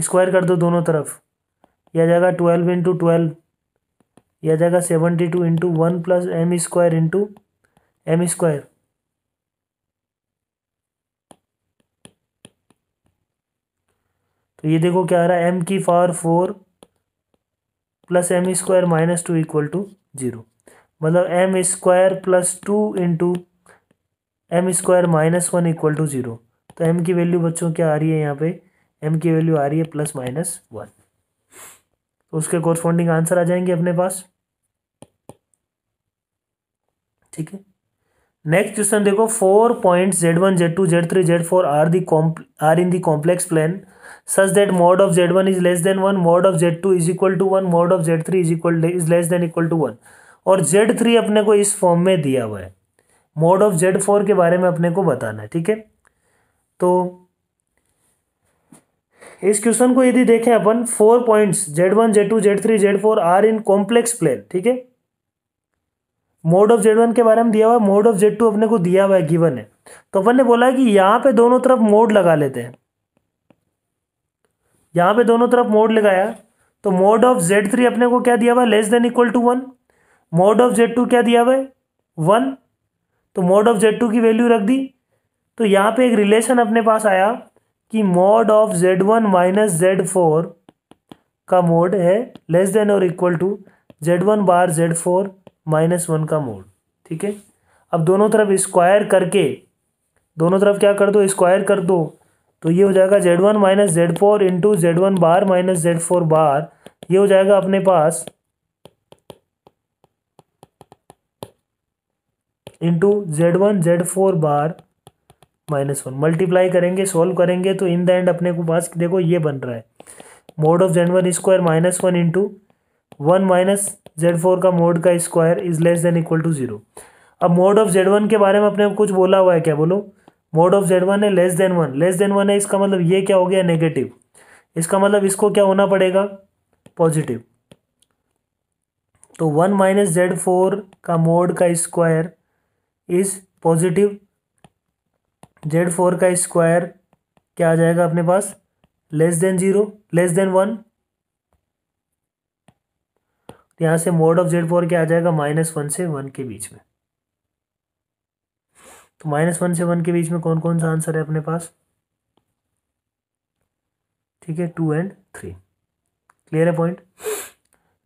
square कर दो दोनों तरफ यह जाएगा ट्वेल्व इंटू ट्वेल्व यह जाएगा seventy two into one plus m square into m square तो ये देखो क्या आ रहा है एम की power four plus m square minus two equal to zero मतलब m square plus two into m square minus one equal to zero तो एम की वैल्यू बच्चों क्या आ रही है यहाँ पे एम की वैल्यू आ रही है प्लस माइनस वन तो उसके कोरस्पॉन्डिंग आंसर आ जाएंगे अपने पास ठीक है नेक्स्ट क्वेश्चन देखो four point z one z two z three z four are the are in the complex plane such that mod of z one is less than one mod of z two is equal to one mod of z three is equal is less than equal to one और z three अपने को इस form में दिया हुआ है mod of Z four के बारे में अपने को बताना है ठीक है तो इस क्वेश्चन को यदि देखें अपन four points z one z two z three z four are in complex plane ठीक है मोड ऑफ जेड वन के बारे में दिया हुआ है मोड ऑफ जेड टू अपने को दिया हुआ है गिवन है तो अपन ने बोला कि यहाँ पे दोनों तरफ मोड लगा लेते हैं यहाँ पे दोनों तरफ मोड लगाया तो मोड ऑफ जेड थ्री अपने को क्या दिया हुआ है less than equal to one mod of z two क्या दिया हुआ है वन तो मोड ऑफ जेड टू की वैल्यू रख दी तो यहाँ पे एक रिलेशन अपने पास आया कि mod of z one minus z four का मोड है लेस देन और equal to z one bar z four minus one का मोड ठीक है अब दोनों तरफ स्क्वायर करके दोनों तरफ क्या कर दो स्क्वायर कर दो तो ये हो जाएगा z one minus z four into z one bar minus z four bar ये हो जाएगा अपने पास into z one z four bar minus one multiply करेंगे सॉल्व करेंगे तो इन द एंड अपने को पास देखो ये बन रहा है mod of z one square minus one into one minus z four का मोड का square is less than equal to zero अब मोड ऑफ जेड वन के बारे में अपने कुछ बोला हुआ है क्या बोलो मोड ऑफ जेड वन है less than one less than one है इसका मतलब ये क्या हो गया नेगेटिव इसका मतलब इसको क्या होना पड़ेगा पॉजिटिव तो वन माइनस जेड फोर का मोड का square is positive z four का स्क्वायर क्या आ जाएगा अपने पास less than zero less than one यहाँ से मोड ऑफ जेड फोर क्या आ जाएगा माइनस वन से वन के बीच में तो माइनस वन से वन के बीच में कौन कौन सा आंसर है अपने पास ठीक है टू एंड थ्री क्लियर है पॉइंट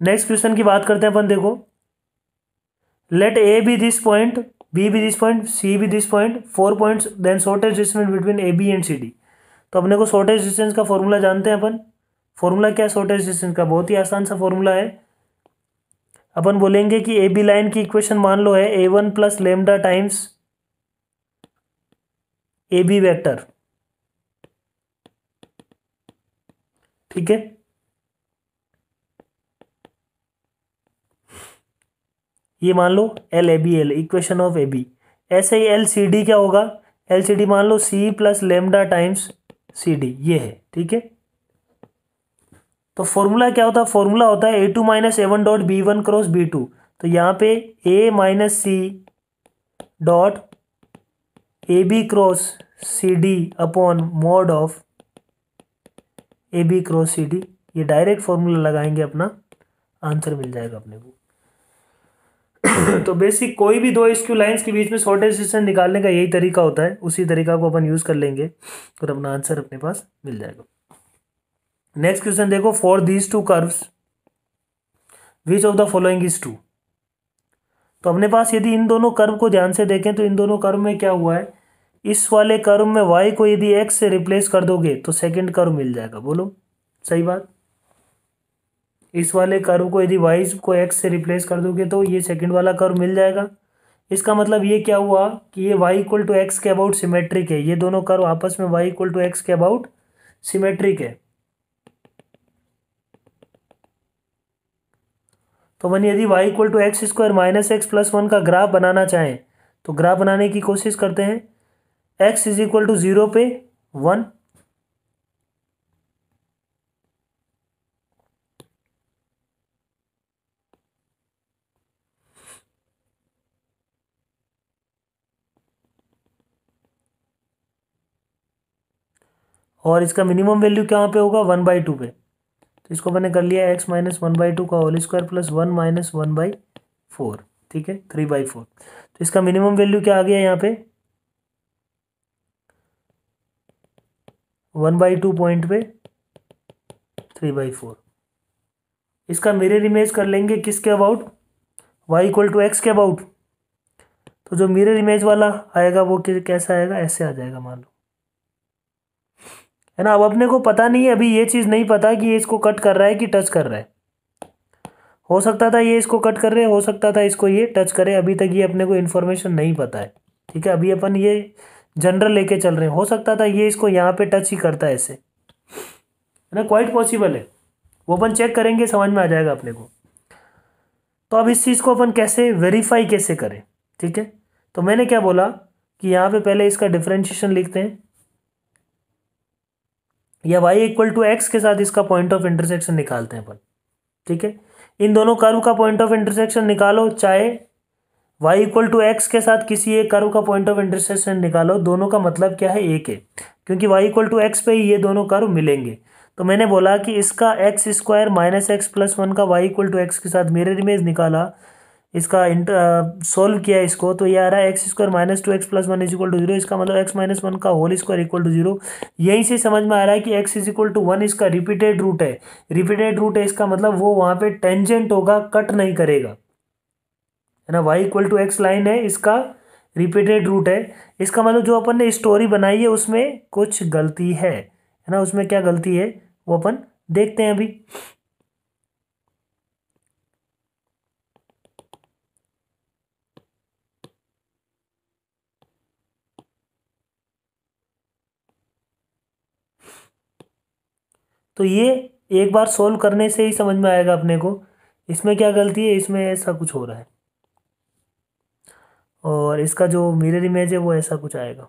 नेक्स्ट क्वेश्चन की बात करते हैं अपन देखो let a be this point b be this point c be this point four point then shortest distance between a b and c d तो अपने को शॉर्टेज डिस्टेंस का फॉर्मूला जानते हैं अपन फॉर्मूला क्या है शॉर्टेज डिस्टेंस का बहुत ही आसान सा फॉर्मूला है अपन बोलेंगे कि ए बी लाइन की इक्वेशन मान लो है a one plus lambda times a b vector ठीक है ये मान लो l a b l equation of a b ऐसे ही एल सी डी क्या होगा एल सी डी मान लो c plus lambda times c d ये है ठीक है तो फॉर्मूला क्या होता है फॉर्मूला होता है ए two minus a one dot b one cross b two तो यहाँ पे a minus c dot a b cross c d upon mod of a b cross c d ये डायरेक्ट फॉर्मूला लगाएंगे अपना आंसर मिल जाएगा अपने को तो बेसिक कोई भी दो एसक्यू लाइंस के बीच में शॉर्टेज डिस्टेंस निकालने का यही तरीका होता है उसी तरीका को अपन यूज़ कर लेंगे और तो अपना आंसर अपने पास मिल जाएगा नेक्स्ट क्वेश्चन देखो for these two curves which of the following is true तो अपने पास यदि इन दोनों कर्व को ध्यान से देखें तो इन दोनों कर्व में क्या हुआ है इस वाले कर्व में वाई को यदि एक्स से रिप्लेस कर दोगे तो सेकेंड कर्व मिल जाएगा बोलो सही बात इस वाले कर्व को यदि वाई को एक्स से रिप्लेस कर दोगे तो ये सेकेंड वाला कर्व मिल जाएगा इसका मतलब ये क्या हुआ कि ये y इक्वल टू एक्स के अबाउट सिमेट्रिक है ये दोनों कर्व आपस में y इक्वल टू एक्स के अबाउट सिमेट्रिक है तो वन यदि y equal to x square minus x plus one का ग्राफ बनाना चाहें तो ग्राफ बनाने की कोशिश करते हैं x is equal to zero पे वन और इसका मिनिमम वैल्यू कहाँ पे होगा वन बाई टू पे तो इसको मैंने कर लिया x minus one by two का whole square plus one minus one by four ठीक है थ्री बाई फोर तो इसका मिनिमम वैल्यू क्या आ गया यहाँ पे वन बाई टू पॉइंट पे थ्री बाई फोर इसका मिरर इमेज कर लेंगे किसके about y equal to x के अबाउट तो जो मिरर इमेज वाला आएगा वो कैसा आएगा ऐसे आ जाएगा मान लो है ना अब अपने को पता नहीं है अभी ये चीज़ नहीं पता कि ये इसको कट कर रहा है कि टच कर रहा है हो सकता था ये इसको कट कर रहे हो सकता था इसको ये टच करे अभी तक ये अपने को इन्फॉर्मेशन नहीं पता है ठीक है अभी अपन ये जनरल लेके चल रहे हैं हो सकता था ये इसको यहाँ पे टच ही करता है ऐसे है ना क्वाइट पॉसिबल है वो अपन चेक करेंगे समझ में आ जाएगा अपने को तो अब इस चीज़ को अपन कैसे वेरीफाई कैसे करें ठीक है तो मैंने क्या बोला कि यहाँ पे पहले इसका डिफ्रेंशिएशन लिखते हैं या वाई इक्वल टू एक्स के साथ इसका पॉइंट ऑफ इंटरसेक्शन निकालते हैं अपन ठीक है इन दोनों कर्व का पॉइंट ऑफ इंटरसेक्शन निकालो चाहे वाई इक्वल टू एक्स के साथ किसी एक कर्व का पॉइंट ऑफ इंटरसेक्शन निकालो दोनों का मतलब क्या है एक है क्योंकि वाई इक्वल टू एक्स पे ये दोनों कर्व मिलेंगे तो मैंने बोला कि इसका x square minus x plus one का वाई इक्वल टू एक्स के साथ मिरर इमेज निकाला इसका इंटर सोल्व किया इसको तो ये आ रहा है x square minus two x plus one is equal to zero इसका मतलब एक्स माइनस वन का whole square equal to zero यहीं से समझ में आ रहा है कि x is equal to one इसका रिपीटेड रूट है रिपीटेड रूट है इसका मतलब वो वहाँ पे टेंजेंट होगा कट नहीं करेगा है ना y equal to x line है इसका रिपीटेड रूट है इसका मतलब जो अपन ने स्टोरी बनाई है उसमें कुछ गलती है है ना उसमें क्या गलती है वो अपन देखते हैं अभी तो ये एक बार सोल्व करने से ही समझ में आएगा अपने को इसमें क्या गलती है इसमें ऐसा कुछ हो रहा है और इसका जो मिरर इमेज है वो ऐसा कुछ आएगा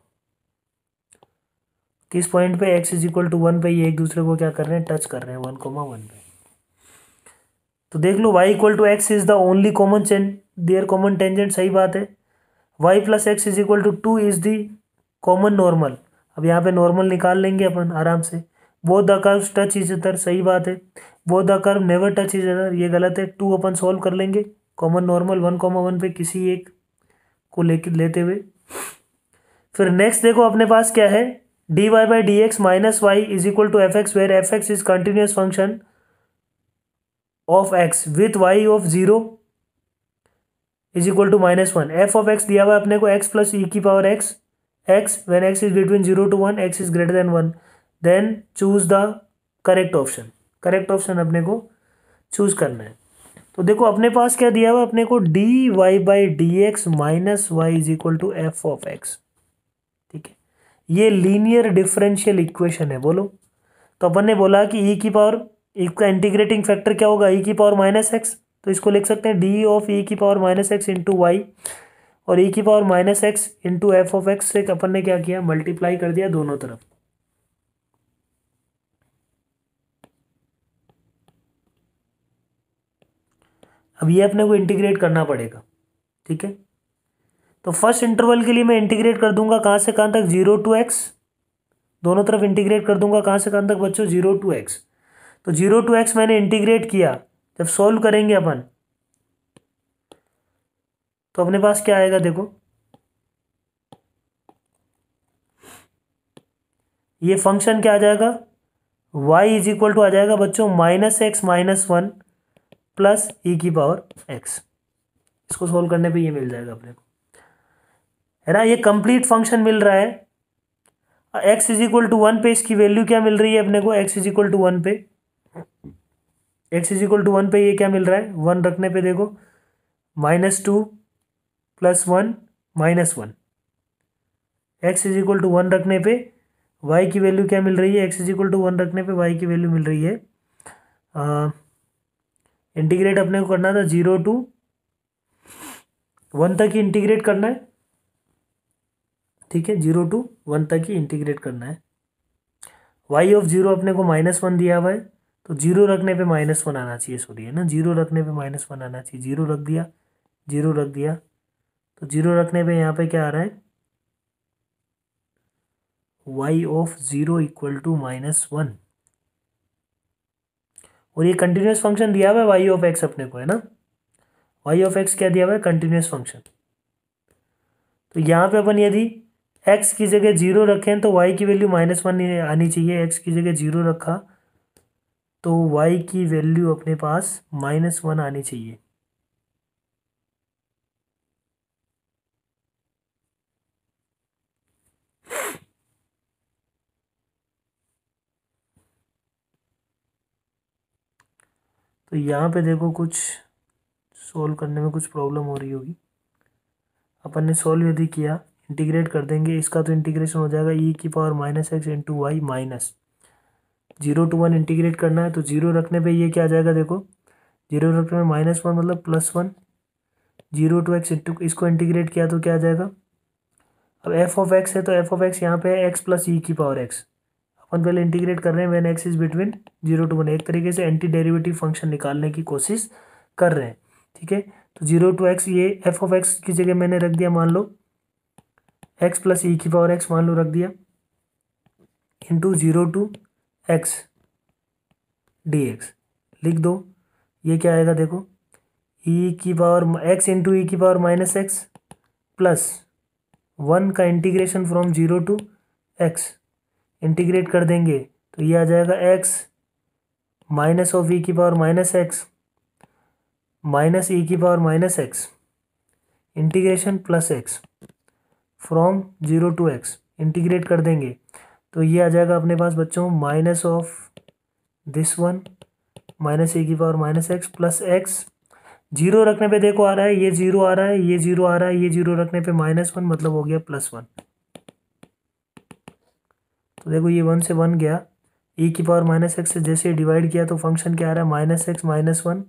किस पॉइंट पे x is equal to one पे ये एक दूसरे को क्या कर रहे हैं टच कर रहे हैं वन कोमा वन पे तो देख लो Y equal to X is the only common chain there common tangent सही बात है Y plus X is equal to two is the common normal अब यहाँ पे नॉर्मल निकाल लेंगे अपन आराम से वो the curve touch each other सही बात है वो the curve never touch each other ये गलत है टू अपन सॉल्व कर लेंगे common normal one comma one पे किसी एक को ले लेते हुए फिर नेक्स्ट देखो अपने पास क्या है d y by d x minus y is equal to f x where f x is continuous function of x with y of zero is equal to minus one F of x दिया हुआ है अपने को x plus e की power x x when x is between zero to one x is greater than one then choose the correct option correct option अपने को choose करना है तो देखो अपने पास क्या दिया हुआ अपने को d y by d x minus y is equal to F of x ठीक है ये लीनियर डिफरेंशियल इक्वेशन है बोलो तो अपन ने बोला कि ई e की पावर इसका इंटीग्रेटिंग फैक्टर क्या होगा ई e की पावर माइनस एक्स तो इसको लिख सकते हैं डी ऑफ ई की power minus x into y और ई e की power minus x into F of x से अपन ने क्या किया मल्टीप्लाई कर दिया दोनों तरफ अब ये अपने को इंटीग्रेट करना पड़ेगा ठीक है तो फर्स्ट इंटरवल के लिए मैं इंटीग्रेट कर दूंगा कहाँ से कहाँ तक जीरो टू एक्स दोनों तरफ इंटीग्रेट कर दूंगा कहाँ से कहाँ तक बच्चों जीरो टू एक्स तो जीरो टू एक्स मैंने इंटीग्रेट किया जब सॉल्व करेंगे अपन तो अपने पास क्या आएगा देखो ये फंक्शन क्या आ जाएगा y इज इक्वल टू आ जाएगा बच्चों minus x minus one plus e e की पावर एक्स इसको सोल्व करने पे ये मिल जाएगा अपने को है ना ये कंप्लीट फंक्शन मिल रहा है x is equal to one पे इसकी वैल्यू क्या मिल रही है अपने को x is equal to one पे x is equal to one पे ये क्या मिल रहा है वन रखने पे देखो minus two plus one minus one x is equal to one रखने पे वाई की वैल्यू क्या मिल रही है x is equal to one रखने पे वाई की वैल्यू मिल रही है इंटीग्रेट अपने को करना था जीरो टू वन तक ही इंटीग्रेट करना है ठीक है जीरो टू वन तक ही इंटीग्रेट करना है वाई ऑफ जीरो अपने को माइनस वन दिया हुआ है तो जीरो रखने पे माइनस वन आना चाहिए सॉरी है ना जीरो रखने पे माइनस वन आना चाहिए जीरो रख दिया जीरो रख दिया तो जीरो रखने पे यहाँ पे क्या आ रहा है y of zero equal to minus one और ये कंटिन्यूस फंक्शन दिया हुआ है वाई ऑफ एक्स अपने को है ना वाई ऑफ एक्स क्या दिया हुआ है कंटिन्यूस फंक्शन तो यहाँ पे अपन यदि एक्स की जगह जीरो रखें तो वाई की वैल्यू माइनस वन आनी चाहिए एक्स की जगह जीरो रखा तो वाई की वैल्यू अपने पास माइनस वन आनी चाहिए तो यहाँ पे देखो कुछ सोल्व करने में कुछ प्रॉब्लम हो रही होगी अपन ने सोल्व यदि किया इंटीग्रेट कर देंगे इसका तो इंटीग्रेशन हो जाएगा ई e की power minus x into y minus zero to one integrate करना है तो जीरो रखने पे ये क्या आ जाएगा देखो जीरो रखने में माइनस वन मतलब plus one zero to x into इसको इंटीग्रेट किया तो क्या आ जाएगा अब एफ ऑफ एक्स है तो एफ ऑफ एक्स यहाँ पे है एक्स प्लस ई की पावर एक्स वन पहले इंटीग्रेट कर रहे हैं when x is between zero to one एक तरीके से एंटी डेरिवेटिव फंक्शन निकालने की कोशिश कर रहे हैं ठीक है तो जीरो टू एक्स ये एफ ऑफ एक्स की जगह मैंने रख दिया मान लो एक्स प्लस ई की पावर एक्स मान लो रख दिया into zero to x D x लिख दो ये क्या आएगा देखो ई e की पावर एक्स इंटू ई की power minus x plus one का integration from zero to x integrate कर देंगे तो ये आ जाएगा x minus of e e की power minus x minus e e की power minus x integration plus x from zero to x integrate कर देंगे तो ये आ जाएगा अपने पास बच्चों minus of this one minus e e की power minus x plus x zero रखने पे देखो आ रहा है ये जीरो आ रहा है ये जीरो आ रहा है ये जीरो रखने पे माइनस वन मतलब हो गया प्लस वन तो देखो ये वन से वन गया ए e की पावर माइनस एक्स से जैसे डिवाइड किया तो फंक्शन क्या आ रहा है minus x minus one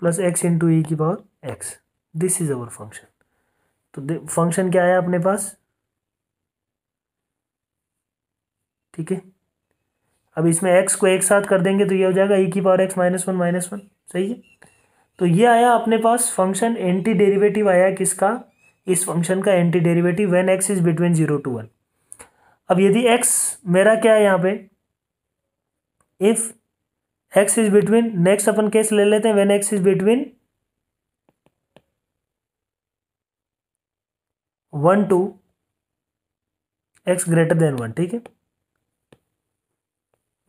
plus x into e की power x this is our function तो फंक्शन क्या आया अपने पास ठीक है अब इसमें एक्स को एक साथ कर देंगे तो ये हो जाएगा ई e की power x minus one minus one सही है तो ये आया अपने पास फंक्शन एंटी डेरिवेटिव आया किसका इस फंक्शन का anti derivative when x is between zero to one अब यदि एक्स मेरा क्या है यहाँ पे if x is between next अपन केस ले लेते हैं when x is between one to x greater than one ठीक है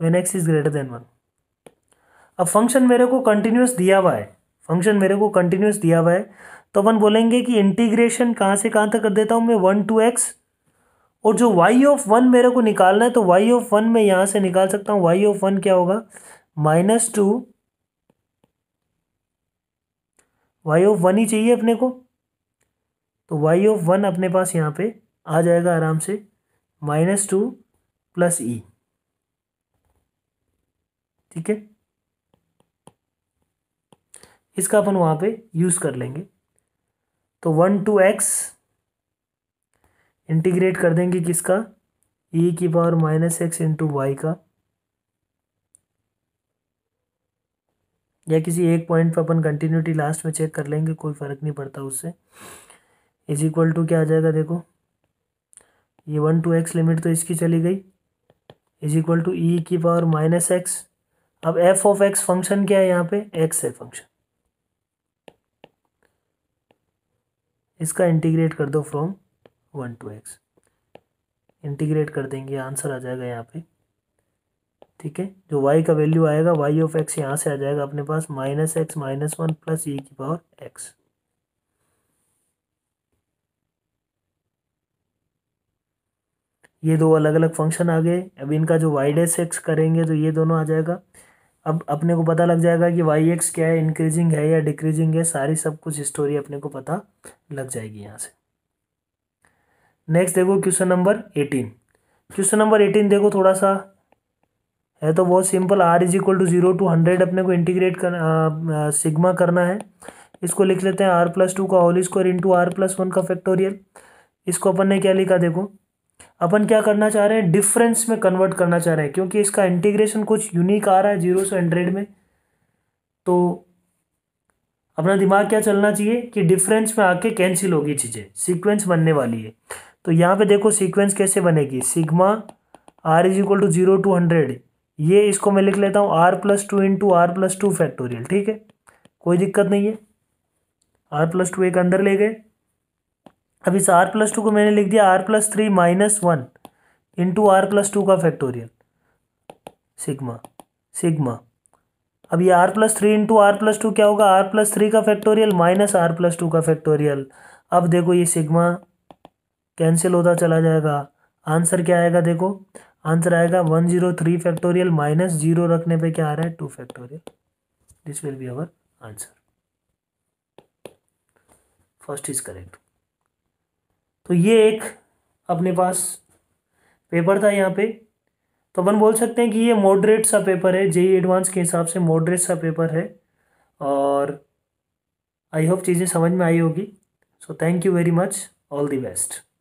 when x is greater than one अब फंक्शन मेरे को कंटिन्यूस दिया हुआ है फंक्शन मेरे को कंटिन्यूस दिया हुआ है तो अपन बोलेंगे कि इंटीग्रेशन कहाँ से कहाँ तक कर देता हूँ मैं वन टू एक्स और जो वाई ऑफ वन मेरे को निकालना है तो वाई ऑफ वन मैं यहाँ से निकाल सकता हूँ वाई ऑफ वन क्या होगा minus two y of one ही चाहिए अपने को तो वाई ऑफ वन अपने पास यहाँ पे आ जाएगा आराम से माइनस टू प्लस ई ठीक है इसका अपन वहाँ पे यूज़ कर लेंगे तो वन टू एक्स इंटीग्रेट कर देंगे किसका ई e की power minus x into y का या किसी एक पॉइंट पर अपन कंटिन्यूटी लास्ट में चेक कर लेंगे कोई फ़र्क नहीं पड़ता उससे इज इक्वल टू क्या आ जाएगा देखो ये वन टू एक्स लिमिट तो इसकी चली गई is equal to e e की पावर माइनस एक्स अब एफ ऑफ एक्स फंक्शन क्या है यहाँ पे एक्स है फंक्शन इसका इंटीग्रेट कर दो from one to x integrate कर देंगे आंसर आ जाएगा यहाँ पे ठीक है जो वाई का वैल्यू आएगा वाई ऑफ एक्स यहाँ से आ जाएगा अपने पास minus x minus one plus e की पावर एक्स ये दो अलग अलग फंक्शन आ गए अब इनका जो वाई डेस एक्स करेंगे तो ये दोनों आ जाएगा अब अपने को पता लग जाएगा कि वाई एक्स क्या है इंक्रीजिंग है या डिक्रीजिंग है सारी सब कुछ स्टोरी अपने को पता लग जाएगी यहाँ से नेक्स्ट देखो question number eighteen question number eighteen देखो थोड़ा सा है तो बहुत simple r is equal to zero to hundred अपने को इंटीग्रेट कर सिग्मा करना है इसको लिख लेते हैं आर प्लस टू का whole square into r plus one का फैक्टोरियल इसको अपन ने क्या लिखा देखो अपन क्या करना चाह रहे हैं डिफरेंस में कन्वर्ट करना चाह रहे हैं क्योंकि इसका इंटीग्रेशन कुछ यूनिक आ रहा है जीरो से हंड्रेड में तो अपना दिमाग क्या चलना चाहिए कि डिफरेंस में आके कैंसिल होगी चीज़ें सीक्वेंस बनने वाली है तो यहाँ पे देखो सीक्वेंस कैसे बनेगी sigma r is equal to zero to hundred ये इसको मैं लिख लेता हूँ r plus two into r plus two factorial ठीक है कोई दिक्कत नहीं है आर प्लस टू एक अंदर ले गए अब इस आर प्लस टू को मैंने लिख दिया r plus three minus one into r plus two का फैक्टोरियल सिग्मा सिग्मा अब ये r plus three into r plus two क्या होगा आर प्लस थ्री का factorial minus r plus two का फैक्टोरियल अब देखो ये सिग्मा कैंसिल होता चला जाएगा आंसर क्या आएगा देखो आंसर आएगा one zero three factorial minus zero रखने पे क्या आ रहा है two factorial this will be our answer first is correct तो ये एक अपने पास पेपर था यहाँ पे तो अपन बोल सकते हैं कि ये मॉडरेट सा पेपर है जेई एडवांस e के हिसाब से मॉडरेट सा पेपर है और आई होप चीज़ें समझ में आई होगी so thank you very much all the best